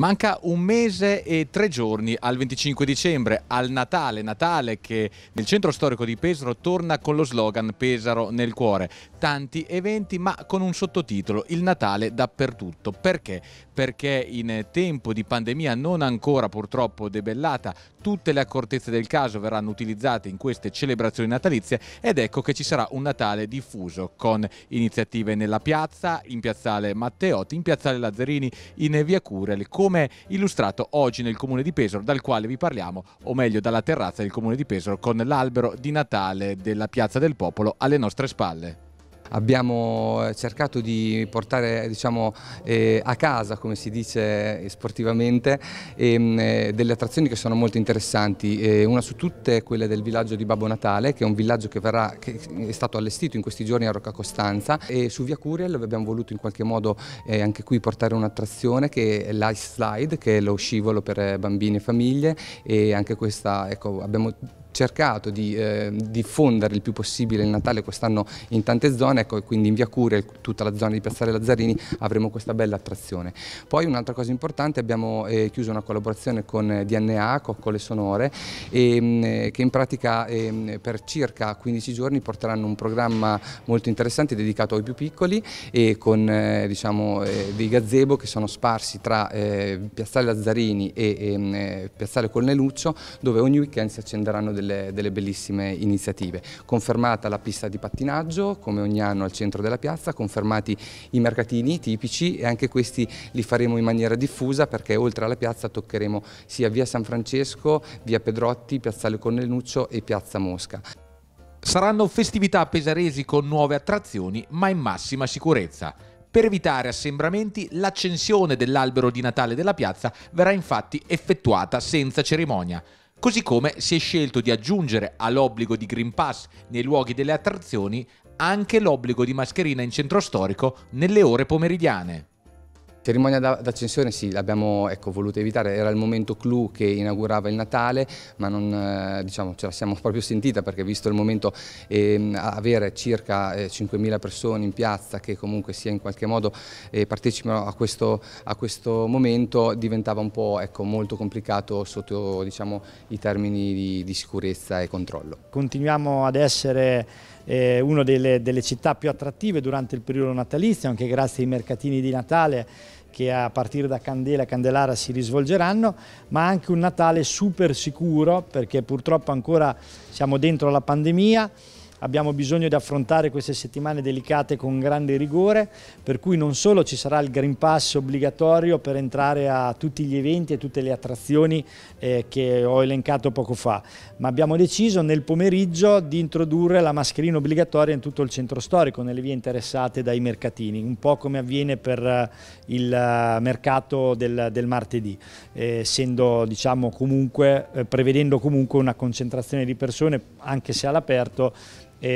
Manca un mese e tre giorni al 25 dicembre, al Natale, Natale che nel centro storico di Pesaro torna con lo slogan Pesaro nel cuore. Tanti eventi ma con un sottotitolo, il Natale dappertutto. Perché? Perché in tempo di pandemia non ancora purtroppo debellata, tutte le accortezze del caso verranno utilizzate in queste celebrazioni natalizie ed ecco che ci sarà un Natale diffuso con iniziative nella piazza, in piazzale Matteotti, in piazzale Lazzarini, in via Curel, come come illustrato oggi nel comune di Pesaro dal quale vi parliamo, o meglio dalla terrazza del comune di Pesaro con l'albero di Natale della Piazza del Popolo alle nostre spalle abbiamo eh, cercato di portare diciamo, eh, a casa, come si dice sportivamente, ehm, eh, delle attrazioni che sono molto interessanti. Eh, una su tutte è quella del villaggio di Babbo Natale, che è un villaggio che, verrà, che è stato allestito in questi giorni a Rocca Costanza e su Via Curiel abbiamo voluto in qualche modo eh, anche qui portare un'attrazione che è l'ice slide, che è lo scivolo per eh, bambini e famiglie e anche questa, ecco, abbiamo cercato di eh, diffondere il più possibile il Natale quest'anno in tante zone, ecco, quindi in Via Cure, tutta la zona di Piazzale Lazzarini avremo questa bella attrazione. Poi un'altra cosa importante, abbiamo eh, chiuso una collaborazione con eh, DNA, Coccole Sonore, e, mm, eh, che in pratica eh, per circa 15 giorni porteranno un programma molto interessante dedicato ai più piccoli e con eh, diciamo, dei gazebo che sono sparsi tra Piazzale Lazzarini e ehm, Piazzale Colneluccio, dove ogni weekend si accenderanno delle delle, delle bellissime iniziative. Confermata la pista di pattinaggio, come ogni anno al centro della piazza, confermati i mercatini tipici e anche questi li faremo in maniera diffusa perché oltre alla piazza toccheremo sia via San Francesco, via Pedrotti, piazzale Corneluccio e piazza Mosca. Saranno festività pesaresi con nuove attrazioni ma in massima sicurezza. Per evitare assembramenti, l'accensione dell'albero di Natale della piazza verrà infatti effettuata senza cerimonia. Così come si è scelto di aggiungere all'obbligo di Green Pass nei luoghi delle attrazioni anche l'obbligo di mascherina in centro storico nelle ore pomeridiane. Cerimonia d'accensione sì, l'abbiamo ecco, voluta evitare, era il momento clou che inaugurava il Natale, ma non eh, diciamo, ce la siamo proprio sentita perché visto il momento eh, avere circa 5.000 eh, persone in piazza che comunque sia in qualche modo eh, partecipano a questo, a questo, momento diventava un po' ecco, molto complicato sotto diciamo, i termini di, di sicurezza e controllo. Continuiamo ad essere eh, una delle, delle città più attrattive durante il periodo natalizio, anche grazie ai mercatini di Natale che a partire da Candela e Candelara si risvolgeranno, ma anche un Natale super sicuro perché purtroppo ancora siamo dentro la pandemia abbiamo bisogno di affrontare queste settimane delicate con grande rigore, per cui non solo ci sarà il Green Pass obbligatorio per entrare a tutti gli eventi e tutte le attrazioni eh, che ho elencato poco fa, ma abbiamo deciso nel pomeriggio di introdurre la mascherina obbligatoria in tutto il centro storico, nelle vie interessate dai mercatini, un po' come avviene per eh, il eh, mercato del, del martedì, eh, diciamo, comunque, eh, prevedendo comunque una concentrazione di persone, anche se all'aperto,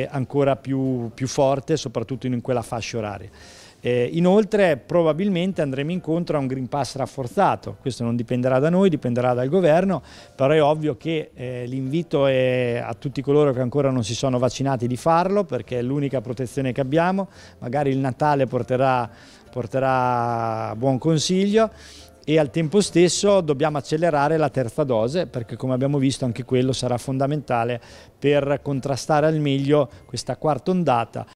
ancora più, più forte, soprattutto in quella fascia oraria eh, inoltre probabilmente andremo incontro a un Green Pass rafforzato, questo non dipenderà da noi, dipenderà dal governo, però è ovvio che eh, l'invito è a tutti coloro che ancora non si sono vaccinati di farlo perché è l'unica protezione che abbiamo, magari il Natale porterà porterà buon consiglio e al tempo stesso dobbiamo accelerare la terza dose perché come abbiamo visto anche quello sarà fondamentale per contrastare al meglio questa quarta ondata.